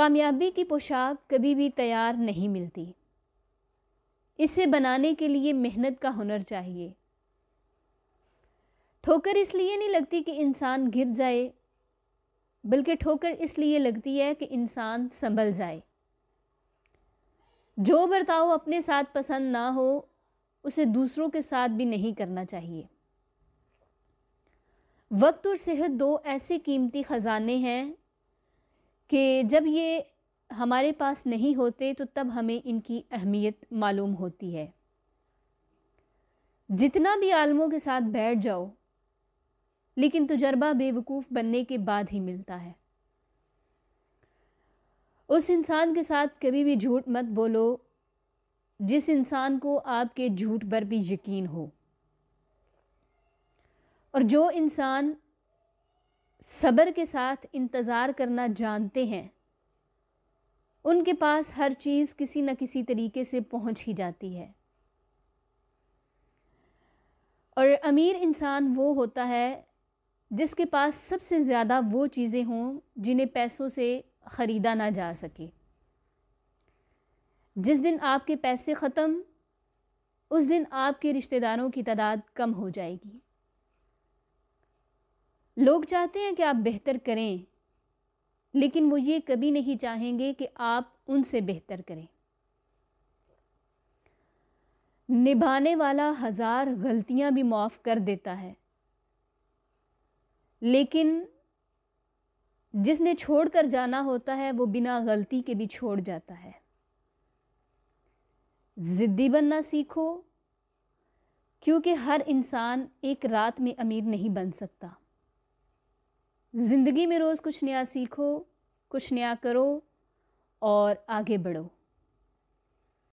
कामयाबी की पोशाक कभी भी तैयार नहीं मिलती इसे बनाने के लिए मेहनत का हुनर चाहिए ठोकर इसलिए नहीं लगती कि इंसान गिर जाए बल्कि ठोकर इसलिए लगती है कि इंसान संभल जाए जो बर्ताव अपने साथ पसंद ना हो उसे दूसरों के साथ भी नहीं करना चाहिए वक्त और सेहत दो ऐसे कीमती ख़जाने हैं कि जब ये हमारे पास नहीं होते तो तब हमें इनकी अहमियत मालूम होती है जितना भी आलमों के साथ बैठ जाओ लेकिन तजर्बा बेवकूफ़ बनने के बाद ही मिलता है उस इंसान के साथ कभी भी झूठ मत बोलो जिस इंसान को आपके झूठ पर भी यकीन हो और जो इंसान सब्र के साथ इंतज़ार करना जानते हैं उनके पास हर चीज़ किसी न किसी तरीके से पहुंच ही जाती है और अमीर इंसान वो होता है जिसके पास सबसे ज़्यादा वो चीज़ें हों जिन्हें पैसों से ख़रीदा ना जा सके जिस दिन आपके पैसे ख़त्म उस दिन आपके रिश्तेदारों की तादाद कम हो जाएगी लोग चाहते हैं कि आप बेहतर करें लेकिन वो ये कभी नहीं चाहेंगे कि आप उनसे बेहतर करें निभाने वाला हज़ार गलतियां भी माफ़ कर देता है लेकिन जिसने छोड़ कर जाना होता है वो बिना गलती के भी छोड़ जाता है ज़िद्दी बनना सीखो क्योंकि हर इंसान एक रात में अमीर नहीं बन सकता ज़िंदगी में रोज़ कुछ नया सीखो कुछ नया करो और आगे बढ़ो